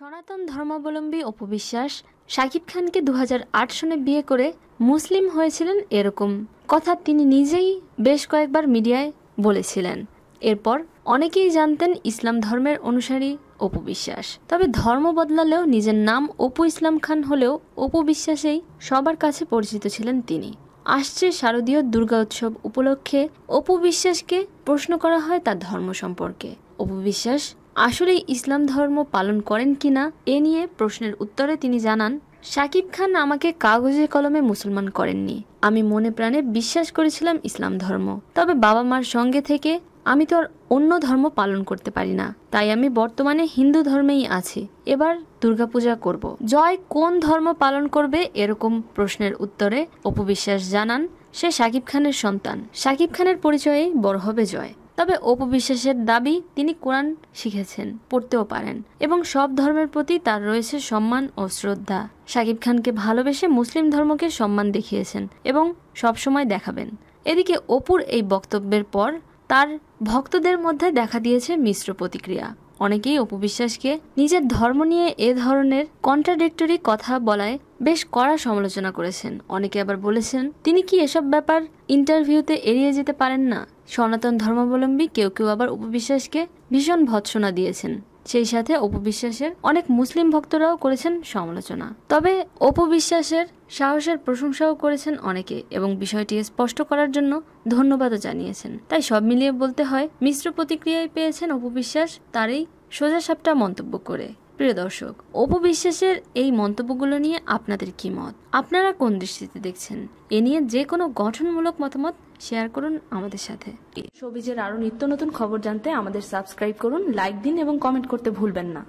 সনাতন ধর্মাবলম্বী অপবিশ্বাস সাকিব শাকিব খানকে দু সনে বিয়ে করে মুসলিম হয়েছিলেন এরকম কথা তিনি নিজেই বেশ কয়েকবার মিডিয়ায় বলেছিলেন এরপর অনেকেই জানতেন ইসলাম ধর্মের অনুসারী অপবিশ্বাস তবে ধর্ম বদলালেও নিজের নাম অপু ইসলাম খান হলেও অপবিশ্বাসেই সবার কাছে পরিচিত ছিলেন তিনি আসছে শারদীয় দুর্গা উৎসব উপলক্ষে অপবিশ্বাসকে প্রশ্ন করা হয় তার ধর্ম সম্পর্কে অপবিশ্বাস আসলে ইসলাম ধর্ম পালন করেন কি না এ নিয়ে প্রশ্নের উত্তরে তিনি জানান শাকিব খান আমাকে কাগজে কলমে মুসলমান করেননি আমি মনে প্রাণে বিশ্বাস করেছিলাম ইসলাম ধর্ম তবে বাবা মার সঙ্গে থেকে আমি তো আর অন্য ধর্ম পালন করতে পারি না তাই আমি বর্তমানে হিন্দু ধর্মেই আছি এবার দুর্গাপূজা করব। জয় কোন ধর্ম পালন করবে এরকম প্রশ্নের উত্তরে অপবিশ্বাস জানান সে শাকিব খানের সন্তান শাকিব খানের পরিচয়ে বড় হবে জয় তবে অপবিশ্বাসের দাবি তিনি কোরআন শিখেছেন পড়তেও পারেন এবং সব ধর্মের প্রতি তার রয়েছে সম্মান ও শ্রদ্ধা শাকিব খানকে ভালোবেসে মুসলিম ধর্মকে সম্মান দেখিয়েছেন এবং সবসময় দেখাবেন এদিকে অপুর এই বক্তব্যের পর তার ভক্তদের মধ্যে দেখা দিয়েছে মিশ্র প্রতিক্রিয়া অনেকেই অপু বিশ্বাসকে নিজের ধর্ম নিয়ে এ ধরনের কন্ট্রাডিক্টরি কথা বলায় বেশ কড়া সমালোচনা করেছেন অনেকে আবার বলেছেন তিনি কি এসব ব্যাপার ইন্টারভিউতে এড়িয়ে যেতে পারেন না সনাতন ধর্মাবলম্বী কেউ কেউ আবার উপবিশ্বাসকে ভীষণ ভৎসনা দিয়েছেন সেই সাথে অপবিশ্বাসের অনেক মুসলিম ভক্তরাও করেছেন সমালোচনা তবে অপবিশ্বাসের সাহসের প্রশংসাও করেছেন অনেকে এবং বিষয়টি স্পষ্ট করার জন্য ধন্যবাদও জানিয়েছেন তাই সব মিলিয়ে বলতে হয় মিশ্র প্রতিক্রিয়ায় পেয়েছেন অপবিশ্বাস তারই সোজাসাপটা মন্তব্য করে প্রিয় দর্শক অপবিশ্বাসের এই মন্তব্যগুলো নিয়ে আপনাদের কি মত আপনারা কোন দৃষ্টিতে দেখছেন এ নিয়ে যে কোনো গঠনমূলক মতামত শেয়ার করুন আমাদের সাথে সবিজের আরও নিত্য নতুন খবর জানতে আমাদের সাবস্ক্রাইব করুন লাইক দিন এবং কমেন্ট করতে ভুলবেন না